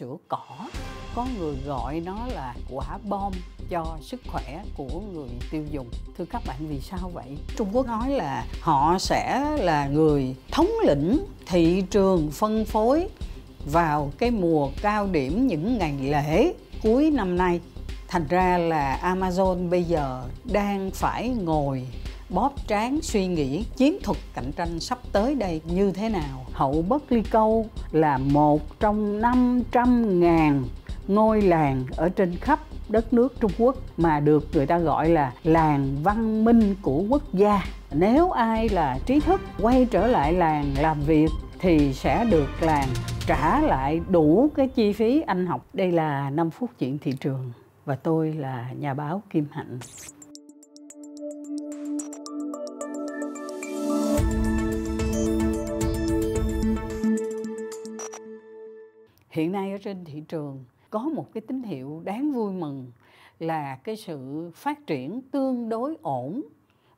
sữa cỏ có người gọi nó là quả bom cho sức khỏe của người tiêu dùng thưa các bạn vì sao vậy trung quốc nói là họ sẽ là người thống lĩnh thị trường phân phối vào cái mùa cao điểm những ngày lễ cuối năm nay thành ra là amazon bây giờ đang phải ngồi bóp tráng suy nghĩ chiến thuật cạnh tranh sắp tới đây như thế nào. Hậu Bất Ly Câu là một trong 500 ngàn ngôi làng ở trên khắp đất nước Trung Quốc mà được người ta gọi là làng văn minh của quốc gia. Nếu ai là trí thức quay trở lại làng làm việc thì sẽ được làng trả lại đủ cái chi phí anh học. Đây là 5 phút chuyện thị trường và tôi là nhà báo Kim Hạnh. hiện nay ở trên thị trường có một cái tín hiệu đáng vui mừng là cái sự phát triển tương đối ổn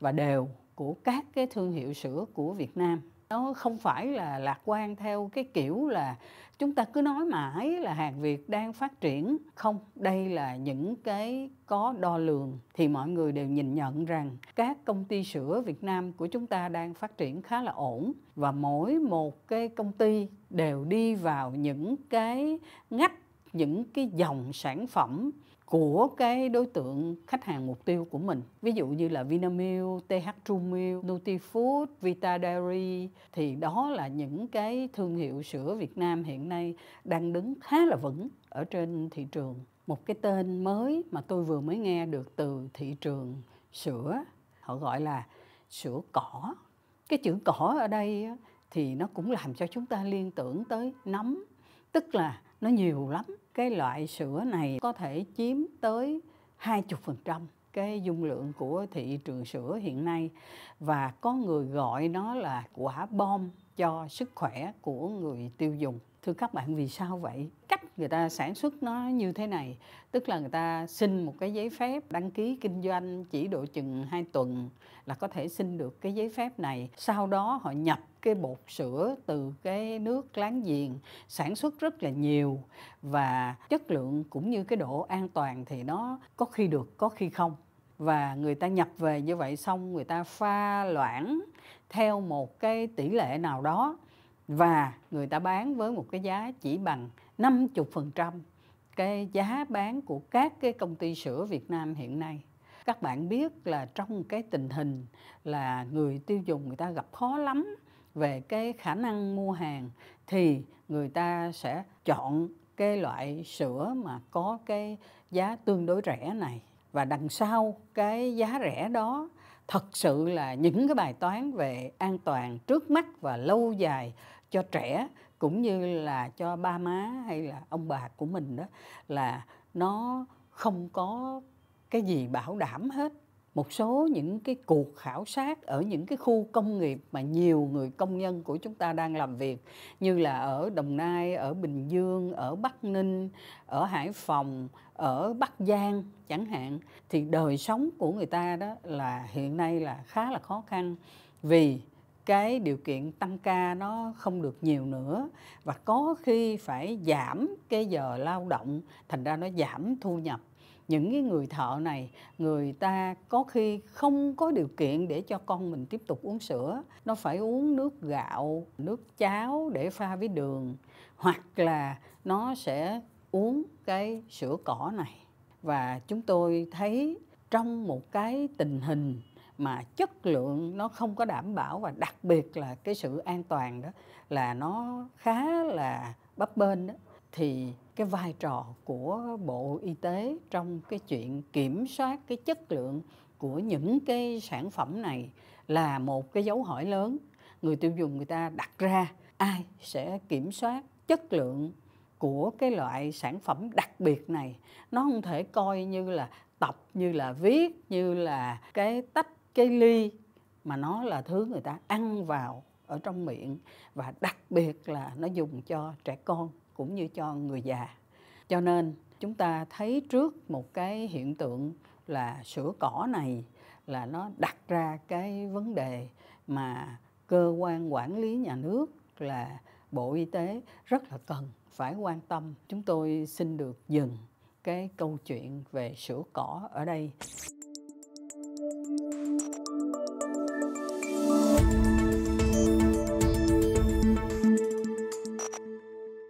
và đều của các cái thương hiệu sữa của Việt Nam nó không phải là lạc quan theo cái kiểu là chúng ta cứ nói mãi là hàng việt đang phát triển không đây là những cái có đo lường thì mọi người đều nhìn nhận rằng các công ty sữa việt nam của chúng ta đang phát triển khá là ổn và mỗi một cái công ty đều đi vào những cái ngách những cái dòng sản phẩm của cái đối tượng khách hàng mục tiêu của mình ví dụ như là Vinamilk, TH True Nutifood, Vita Dairy thì đó là những cái thương hiệu sữa Việt Nam hiện nay đang đứng khá là vững ở trên thị trường một cái tên mới mà tôi vừa mới nghe được từ thị trường sữa họ gọi là sữa cỏ cái chữ cỏ ở đây thì nó cũng làm cho chúng ta liên tưởng tới nấm tức là nó nhiều lắm cái loại sữa này có thể chiếm tới 20% cái dung lượng của thị trường sữa hiện nay và có người gọi nó là quả bom cho sức khỏe của người tiêu dùng thưa các bạn vì sao vậy cách người ta sản xuất nó như thế này tức là người ta xin một cái giấy phép đăng ký kinh doanh chỉ độ chừng 2 tuần là có thể xin được cái giấy phép này sau đó họ nhập cái bột sữa từ cái nước láng giềng sản xuất rất là nhiều và chất lượng cũng như cái độ an toàn thì nó có khi được có khi không và người ta nhập về như vậy xong người ta pha loãng theo một cái tỷ lệ nào đó và người ta bán với một cái giá chỉ bằng 50% cái giá bán của các cái công ty sữa Việt Nam hiện nay. Các bạn biết là trong cái tình hình là người tiêu dùng người ta gặp khó lắm về cái khả năng mua hàng thì người ta sẽ chọn cái loại sữa mà có cái giá tương đối rẻ này và đằng sau cái giá rẻ đó thật sự là những cái bài toán về an toàn trước mắt và lâu dài cho trẻ cũng như là cho ba má hay là ông bà của mình đó là nó không có cái gì bảo đảm hết một số những cái cuộc khảo sát ở những cái khu công nghiệp mà nhiều người công nhân của chúng ta đang làm việc như là ở Đồng Nai, ở Bình Dương, ở Bắc Ninh, ở Hải Phòng, ở Bắc Giang chẳng hạn thì đời sống của người ta đó là hiện nay là khá là khó khăn vì cái điều kiện tăng ca nó không được nhiều nữa và có khi phải giảm cái giờ lao động thành ra nó giảm thu nhập những cái người thợ này người ta có khi không có điều kiện để cho con mình tiếp tục uống sữa nó phải uống nước gạo nước cháo để pha với đường hoặc là nó sẽ uống cái sữa cỏ này và chúng tôi thấy trong một cái tình hình mà chất lượng nó không có đảm bảo và đặc biệt là cái sự an toàn đó là nó khá là bấp bênh đó thì cái vai trò của bộ y tế trong cái chuyện kiểm soát cái chất lượng của những cái sản phẩm này là một cái dấu hỏi lớn người tiêu dùng người ta đặt ra ai sẽ kiểm soát chất lượng của cái loại sản phẩm đặc biệt này nó không thể coi như là tập như là viết như là cái tách cái ly mà nó là thứ người ta ăn vào ở trong miệng và đặc biệt là nó dùng cho trẻ con cũng như cho người già cho nên chúng ta thấy trước một cái hiện tượng là sữa cỏ này là nó đặt ra cái vấn đề mà cơ quan quản lý nhà nước là bộ y tế rất là cần phải quan tâm chúng tôi xin được dừng cái câu chuyện về sữa cỏ ở đây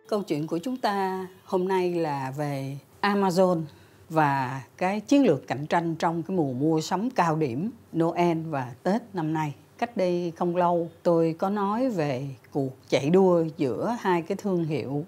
Câu chuyện của chúng ta hôm nay là về Amazon và cái chiến lược cạnh tranh trong cái mùa mua sắm cao điểm Noel và Tết năm nay. Cách đây không lâu tôi có nói về cuộc chạy đua giữa hai cái thương hiệu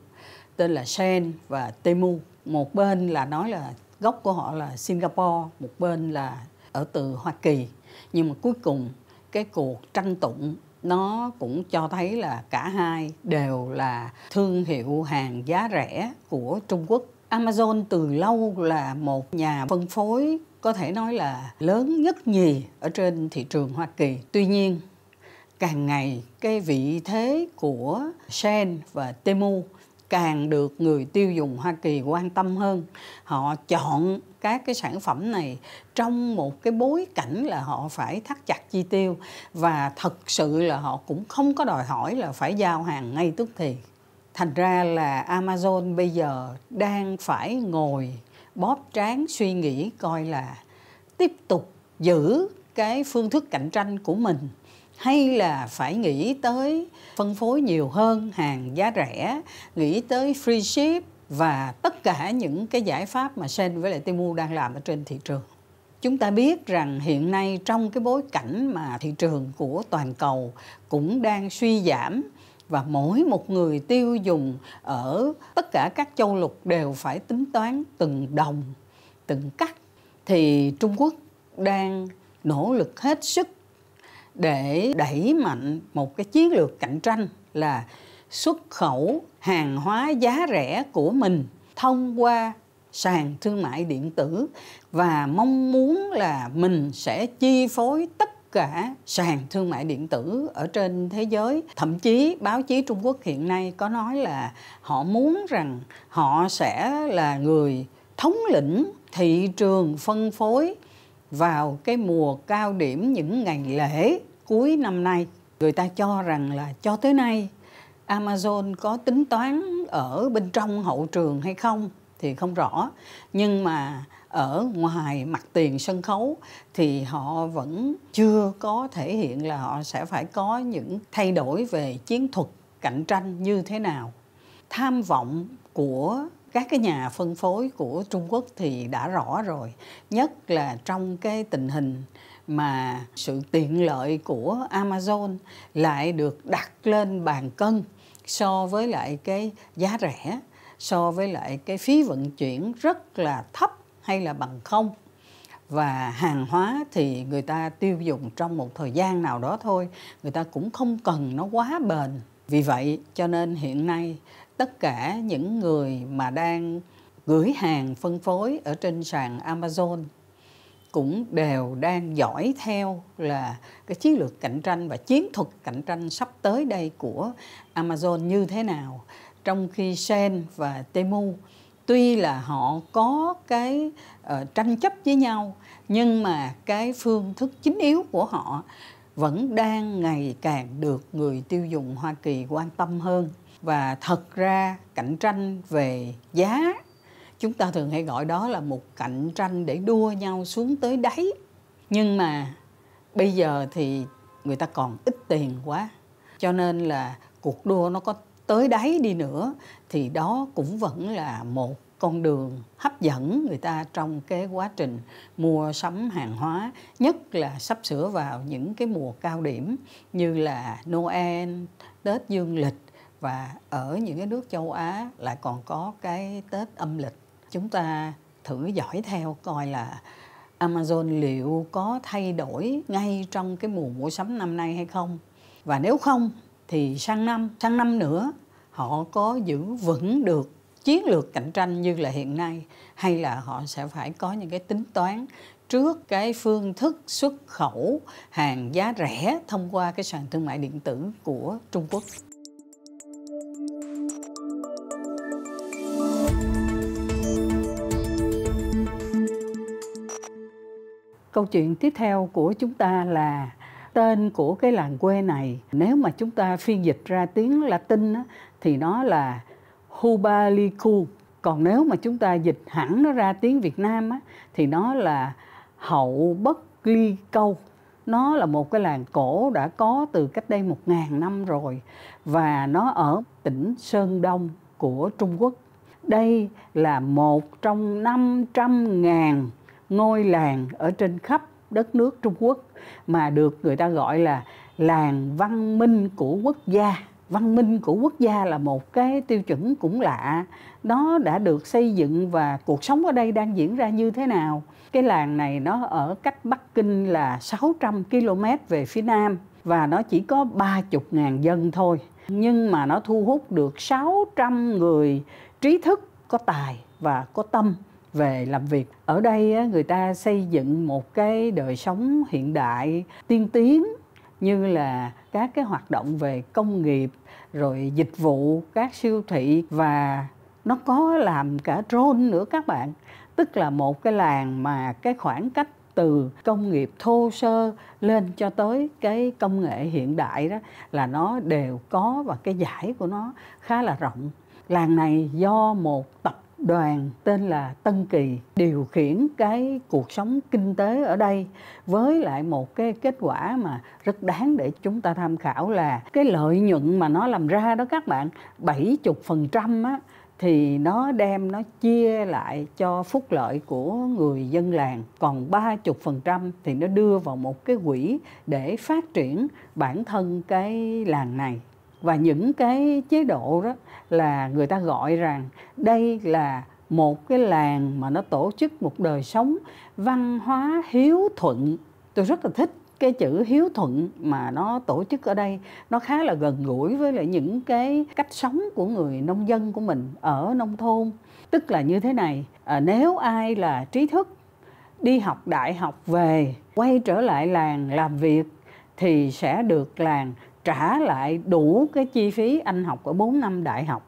tên là Shen và Temu. Một bên là nói là gốc của họ là Singapore, một bên là ở từ Hoa Kỳ. Nhưng mà cuối cùng cái cuộc tranh tụng nó cũng cho thấy là cả hai đều là thương hiệu hàng giá rẻ của Trung Quốc. Amazon từ lâu là một nhà phân phối có thể nói là lớn nhất nhì ở trên thị trường Hoa Kỳ. Tuy nhiên, càng ngày cái vị thế của Shen và Temu càng được người tiêu dùng Hoa Kỳ quan tâm hơn. Họ chọn các cái sản phẩm này trong một cái bối cảnh là họ phải thắt chặt chi tiêu và thật sự là họ cũng không có đòi hỏi là phải giao hàng ngay tức thì. Thành ra là Amazon bây giờ đang phải ngồi bóp trán suy nghĩ coi là tiếp tục giữ cái phương thức cạnh tranh của mình hay là phải nghĩ tới phân phối nhiều hơn hàng giá rẻ nghĩ tới free ship và tất cả những cái giải pháp mà Sen với lại Timu đang làm ở trên thị trường chúng ta biết rằng hiện nay trong cái bối cảnh mà thị trường của toàn cầu cũng đang suy giảm và mỗi một người tiêu dùng ở tất cả các châu lục đều phải tính toán từng đồng từng cách thì trung quốc đang nỗ lực hết sức để đẩy mạnh một cái chiến lược cạnh tranh là xuất khẩu hàng hóa giá rẻ của mình thông qua sàn thương mại điện tử và mong muốn là mình sẽ chi phối tất cả sàn thương mại điện tử ở trên thế giới thậm chí báo chí trung quốc hiện nay có nói là họ muốn rằng họ sẽ là người thống lĩnh thị trường phân phối vào cái mùa cao điểm những ngày lễ cuối năm nay người ta cho rằng là cho tới nay Amazon có tính toán ở bên trong hậu trường hay không thì không rõ nhưng mà ở ngoài mặt tiền sân khấu thì họ vẫn chưa có thể hiện là họ sẽ phải có những thay đổi về chiến thuật cạnh tranh như thế nào tham vọng của các cái nhà phân phối của Trung Quốc thì đã rõ rồi nhất là trong cái tình hình mà sự tiện lợi của Amazon lại được đặt lên bàn cân so với lại cái giá rẻ, so với lại cái phí vận chuyển rất là thấp hay là bằng không và hàng hóa thì người ta tiêu dùng trong một thời gian nào đó thôi người ta cũng không cần nó quá bền vì vậy cho nên hiện nay tất cả những người mà đang gửi hàng phân phối ở trên sàn amazon cũng đều đang dõi theo là cái chiến lược cạnh tranh và chiến thuật cạnh tranh sắp tới đây của Amazon như thế nào trong khi Shen và Temu tuy là họ có cái uh, tranh chấp với nhau nhưng mà cái phương thức chính yếu của họ vẫn đang ngày càng được người tiêu dùng Hoa Kỳ quan tâm hơn và thật ra cạnh tranh về giá chúng ta thường hay gọi đó là một cạnh tranh để đua nhau xuống tới đáy nhưng mà bây giờ thì người ta còn ít tiền quá cho nên là cuộc đua nó có tới đáy đi nữa thì đó cũng vẫn là một con đường hấp dẫn người ta trong cái quá trình mua sắm hàng hóa nhất là sắp sửa vào những cái mùa cao điểm như là Noel, Tết dương lịch và ở những cái nước châu Á lại còn có cái Tết âm lịch chúng ta thử dõi theo coi là Amazon liệu có thay đổi ngay trong cái mùa mua sắm năm nay hay không và nếu không thì sang năm sang năm nữa họ có giữ vững được chiến lược cạnh tranh như là hiện nay hay là họ sẽ phải có những cái tính toán trước cái phương thức xuất khẩu hàng giá rẻ thông qua cái sàn thương mại điện tử của Trung Quốc. Câu chuyện tiếp theo của chúng ta là tên của cái làng quê này nếu mà chúng ta phiên dịch ra tiếng Latin á, thì nó là Hubalicu. Còn nếu mà chúng ta dịch hẳn nó ra tiếng Việt Nam á, thì nó là Hậu Bất Ly Câu. Nó là một cái làng cổ đã có từ cách đây một ngàn năm rồi và nó ở tỉnh Sơn Đông của Trung Quốc. Đây là một trong 500 ngàn ngôi làng ở trên khắp đất nước Trung Quốc mà được người ta gọi là làng văn minh của quốc gia văn minh của quốc gia là một cái tiêu chuẩn cũng lạ nó đã được xây dựng và cuộc sống ở đây đang diễn ra như thế nào cái làng này nó ở cách Bắc Kinh là 600 km về phía nam và nó chỉ có 30.000 dân thôi nhưng mà nó thu hút được 600 người trí thức có tài và có tâm về làm việc ở đây người ta xây dựng một cái đời sống hiện đại tiên tiến như là các cái hoạt động về công nghiệp rồi dịch vụ các siêu thị và nó có làm cả drone nữa các bạn tức là một cái làng mà cái khoảng cách từ công nghiệp thô sơ lên cho tới cái công nghệ hiện đại đó là nó đều có và cái giải của nó khá là rộng làng này do một tập đoàn tên là Tân Kỳ điều khiển cái cuộc sống kinh tế ở đây với lại một cái kết quả mà rất đáng để chúng ta tham khảo là cái lợi nhuận mà nó làm ra đó các bạn 70% á thì nó đem nó chia lại cho phúc lợi của người dân làng còn 30% thì nó đưa vào một cái quỹ để phát triển bản thân cái làng này và những cái chế độ đó là người ta gọi rằng đây là một cái làng mà nó tổ chức một đời sống văn hóa hiếu thuận tôi rất là thích cái chữ hiếu thuận mà nó tổ chức ở đây nó khá là gần gũi với lại những cái cách sống của người nông dân của mình ở nông thôn tức là như thế này à, nếu ai là trí thức đi học đại học về quay trở lại làng làm việc thì sẽ được làng trả lại đủ cái chi phí anh học ở 4 năm đại học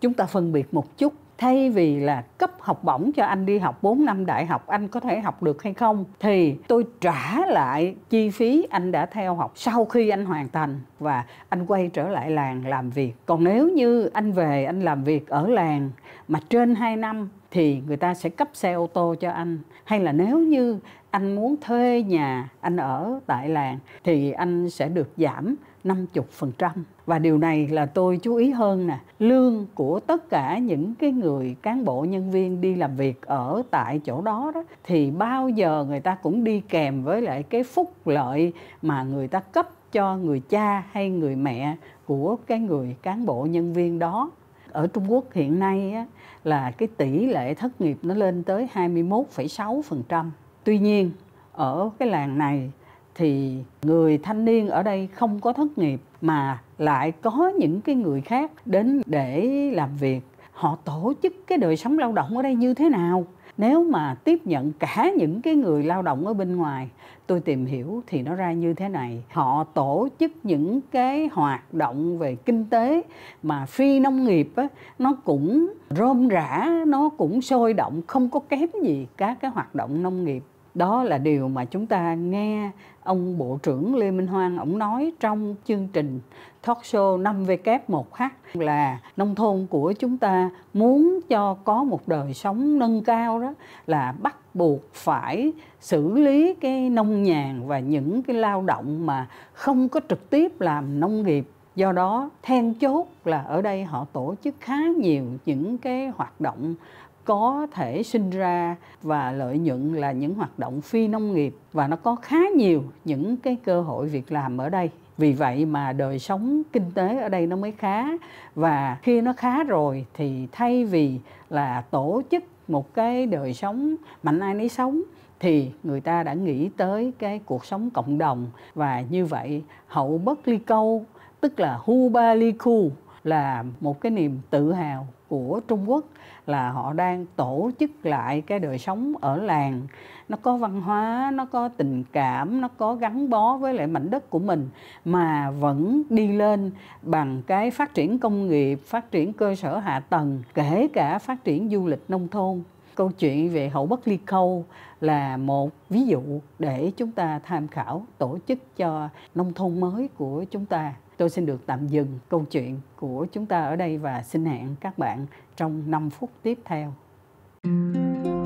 chúng ta phân biệt một chút thay vì là cấp học bổng cho anh đi học 4 năm đại học anh có thể học được hay không thì tôi trả lại chi phí anh đã theo học sau khi anh hoàn thành và anh quay trở lại làng làm việc. Còn nếu như anh về anh làm việc ở làng mà trên 2 năm thì người ta sẽ cấp xe ô tô cho anh hay là nếu như anh muốn thuê nhà anh ở tại làng thì anh sẽ được giảm 50%. Và điều này là tôi chú ý hơn nè, lương của tất cả những cái người cán bộ nhân viên đi làm việc ở tại chỗ đó đó thì bao giờ người ta cũng đi kèm với lại cái phúc lợi mà người ta cấp cho người cha hay người mẹ của cái người cán bộ nhân viên đó. Ở Trung Quốc hiện nay á, là cái tỷ lệ thất nghiệp nó lên tới 21,6%. Tuy nhiên, ở cái làng này thì người thanh niên ở đây không có thất nghiệp mà lại có những cái người khác đến để làm việc họ tổ chức cái đời sống lao động ở đây như thế nào nếu mà tiếp nhận cả những cái người lao động ở bên ngoài tôi tìm hiểu thì nó ra như thế này họ tổ chức những cái hoạt động về kinh tế mà phi nông nghiệp á, nó cũng rôm rã nó cũng sôi động không có kém gì các cái hoạt động nông nghiệp đó là điều mà chúng ta nghe ông bộ trưởng Lê Minh Hoan ông nói trong chương trình talk show 5W1H là nông thôn của chúng ta muốn cho có một đời sống nâng cao đó là bắt buộc phải xử lý cái nông nhàn và những cái lao động mà không có trực tiếp làm nông nghiệp do đó then chốt là ở đây họ tổ chức khá nhiều những cái hoạt động có thể sinh ra và lợi nhuận là những hoạt động phi nông nghiệp và nó có khá nhiều những cái cơ hội việc làm ở đây vì vậy mà đời sống kinh tế ở đây nó mới khá và khi nó khá rồi thì thay vì là tổ chức một cái đời sống mạnh ai nấy sống thì người ta đã nghĩ tới cái cuộc sống cộng đồng và như vậy hậu bất ly câu tức là hu ba ly khu là một cái niềm tự hào của Trung Quốc là họ đang tổ chức lại cái đời sống ở làng nó có văn hóa nó có tình cảm nó có gắn bó với lại mảnh đất của mình mà vẫn đi lên bằng cái phát triển công nghiệp phát triển cơ sở hạ tầng kể cả phát triển du lịch nông thôn câu chuyện về hậu bất ly khâu là một ví dụ để chúng ta tham khảo tổ chức cho nông thôn mới của chúng ta tôi xin được tạm dừng câu chuyện của chúng ta ở đây và xin hẹn các bạn trong 5 phút tiếp theo. Thank you